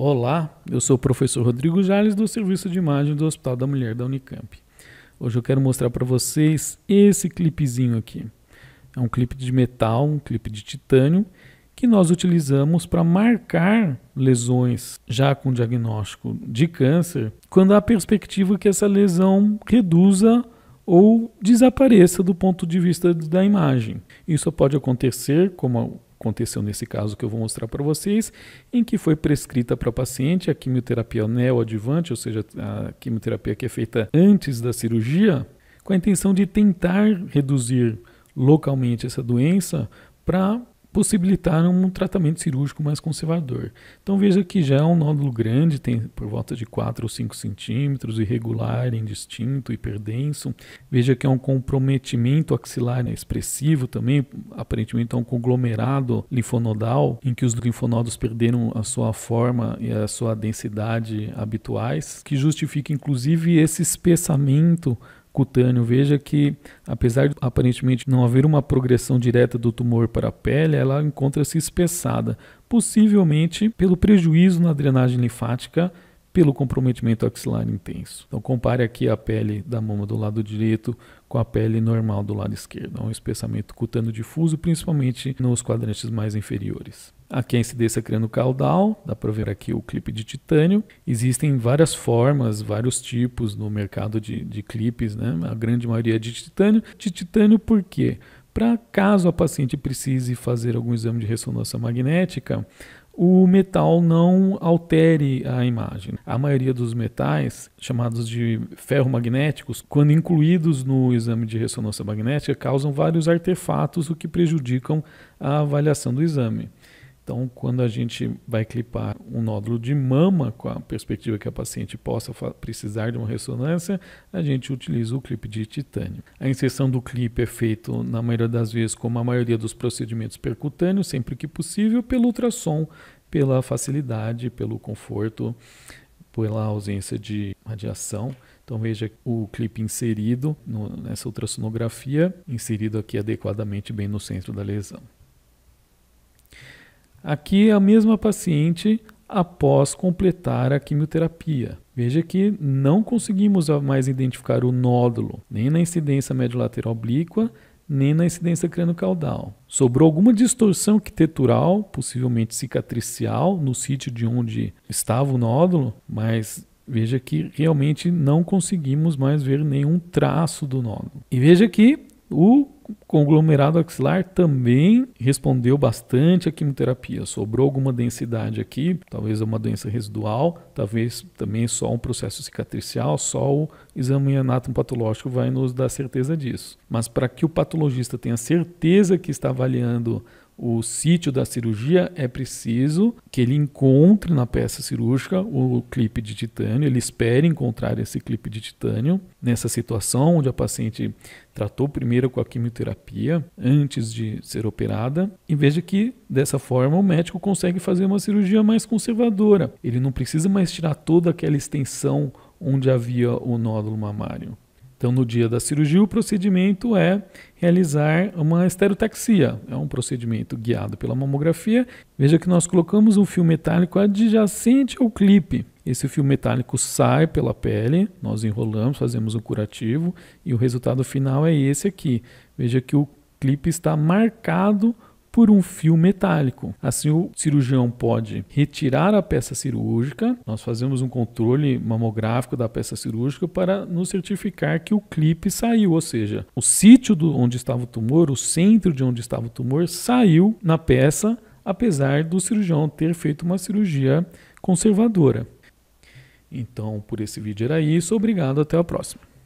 Olá, eu sou o professor Rodrigo Jales do Serviço de Imagem do Hospital da Mulher da Unicamp. Hoje eu quero mostrar para vocês esse clipezinho aqui. É um clipe de metal, um clipe de titânio, que nós utilizamos para marcar lesões já com diagnóstico de câncer, quando há perspectiva que essa lesão reduza ou desapareça do ponto de vista da imagem. Isso pode acontecer, como aconteceu nesse caso que eu vou mostrar para vocês, em que foi prescrita para a paciente a quimioterapia neoadjuvante, ou seja, a quimioterapia que é feita antes da cirurgia, com a intenção de tentar reduzir localmente essa doença para possibilitaram um tratamento cirúrgico mais conservador. Então veja que já é um nódulo grande, tem por volta de 4 ou 5 centímetros, irregular, indistinto, hiperdenso. Veja que é um comprometimento axilar né, expressivo também, aparentemente é um conglomerado linfonodal, em que os linfonodos perderam a sua forma e a sua densidade habituais, que justifica inclusive esse espessamento cutâneo, veja que, apesar de aparentemente não haver uma progressão direta do tumor para a pele, ela encontra-se espessada, possivelmente pelo prejuízo na drenagem linfática pelo comprometimento axilar intenso. Então compare aqui a pele da mama do lado direito com a pele normal do lado esquerdo. É um espessamento cutâneo difuso, principalmente nos quadrantes mais inferiores. Aqui a incidência crânio-caudal, dá para ver aqui o clipe de titânio. Existem várias formas, vários tipos no mercado de, de clipes, né? a grande maioria é de titânio. De titânio por quê? Para caso a paciente precise fazer algum exame de ressonância magnética, o metal não altere a imagem. A maioria dos metais, chamados de ferromagnéticos, quando incluídos no exame de ressonância magnética, causam vários artefatos, o que prejudicam a avaliação do exame. Então, quando a gente vai clipar um nódulo de mama, com a perspectiva que a paciente possa precisar de uma ressonância, a gente utiliza o clipe de titânio. A inserção do clipe é feita, na maioria das vezes, como a maioria dos procedimentos percutâneos, sempre que possível, pelo ultrassom, pela facilidade, pelo conforto, pela ausência de radiação. Então veja o clipe inserido no, nessa ultrassonografia, inserido aqui adequadamente bem no centro da lesão. Aqui é a mesma paciente após completar a quimioterapia. Veja que não conseguimos mais identificar o nódulo, nem na incidência lateral oblíqua, nem na incidência crânio-caudal. Sobrou alguma distorção arquitetural, possivelmente cicatricial, no sítio de onde estava o nódulo, mas veja que realmente não conseguimos mais ver nenhum traço do nódulo. E veja que o conglomerado axilar também respondeu bastante à quimioterapia. Sobrou alguma densidade aqui, talvez uma doença residual, talvez também só um processo cicatricial, só o exame anatomopatológico vai nos dar certeza disso. Mas para que o patologista tenha certeza que está avaliando o sítio da cirurgia, é preciso que ele encontre na peça cirúrgica o clipe de titânio, ele espere encontrar esse clipe de titânio nessa situação onde a paciente tratou primeiro com a quimioterapia antes de ser operada e veja que dessa forma o médico consegue fazer uma cirurgia mais conservadora. Ele não precisa mais tirar toda aquela extensão onde havia o nódulo mamário. Então, no dia da cirurgia, o procedimento é realizar uma esterotaxia. É um procedimento guiado pela mamografia. Veja que nós colocamos um fio metálico adjacente ao clipe. Esse fio metálico sai pela pele, nós enrolamos, fazemos um curativo e o resultado final é esse aqui. Veja que o clipe está marcado por um fio metálico. Assim, o cirurgião pode retirar a peça cirúrgica, nós fazemos um controle mamográfico da peça cirúrgica para nos certificar que o clipe saiu, ou seja, o sítio onde estava o tumor, o centro de onde estava o tumor, saiu na peça, apesar do cirurgião ter feito uma cirurgia conservadora. Então, por esse vídeo era isso. Obrigado, até a próxima.